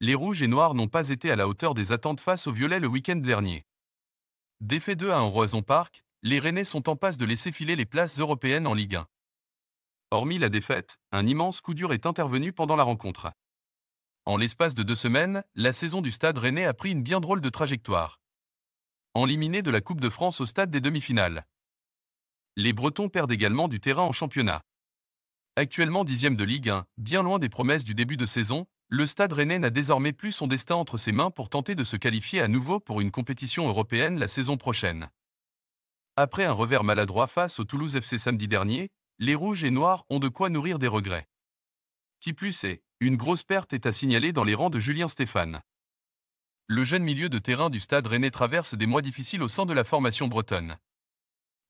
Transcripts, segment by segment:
les rouges et noirs n'ont pas été à la hauteur des attentes face aux violets le week-end dernier. Défait 2 à un Roison Park, les Rennais sont en passe de laisser filer les places européennes en Ligue 1. Hormis la défaite, un immense coup dur est intervenu pendant la rencontre. En l'espace de deux semaines, la saison du Stade Rennais a pris une bien drôle de trajectoire. Enliminé de la Coupe de France au stade des demi-finales. Les Bretons perdent également du terrain en championnat. Actuellement dixième de Ligue 1, bien loin des promesses du début de saison, le Stade rennais n'a désormais plus son destin entre ses mains pour tenter de se qualifier à nouveau pour une compétition européenne la saison prochaine. Après un revers maladroit face au Toulouse FC samedi dernier, les Rouges et Noirs ont de quoi nourrir des regrets. Qui plus est, une grosse perte est à signaler dans les rangs de Julien Stéphane. Le jeune milieu de terrain du Stade rennais traverse des mois difficiles au sein de la formation bretonne.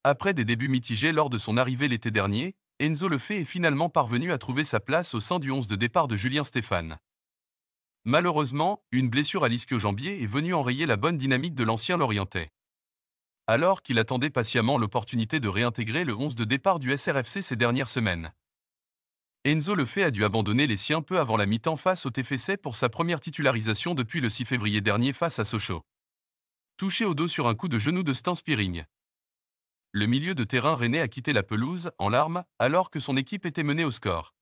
Après des débuts mitigés lors de son arrivée l'été dernier, Enzo Lefebvre est finalement parvenu à trouver sa place au sein du 11 de départ de Julien Stéphane. Malheureusement, une blessure à l'ischio-jambier est venue enrayer la bonne dynamique de l'ancien Lorientais. Alors qu'il attendait patiemment l'opportunité de réintégrer le 11 de départ du SRFC ces dernières semaines. Enzo Lefebvre a dû abandonner les siens peu avant la mi-temps face au TFC pour sa première titularisation depuis le 6 février dernier face à Sochaux. Touché au dos sur un coup de genou de Stan Spiring. Le milieu de terrain René a quitté la pelouse, en larmes, alors que son équipe était menée au score.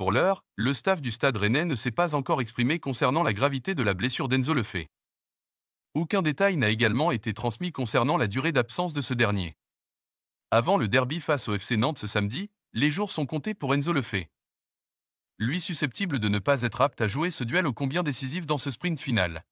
Pour l'heure, le staff du stade rennais ne s'est pas encore exprimé concernant la gravité de la blessure d'Enzo Lefebvre. Aucun détail n'a également été transmis concernant la durée d'absence de ce dernier. Avant le derby face au FC Nantes ce samedi, les jours sont comptés pour Enzo Lefebvre. Lui susceptible de ne pas être apte à jouer ce duel au combien décisif dans ce sprint final.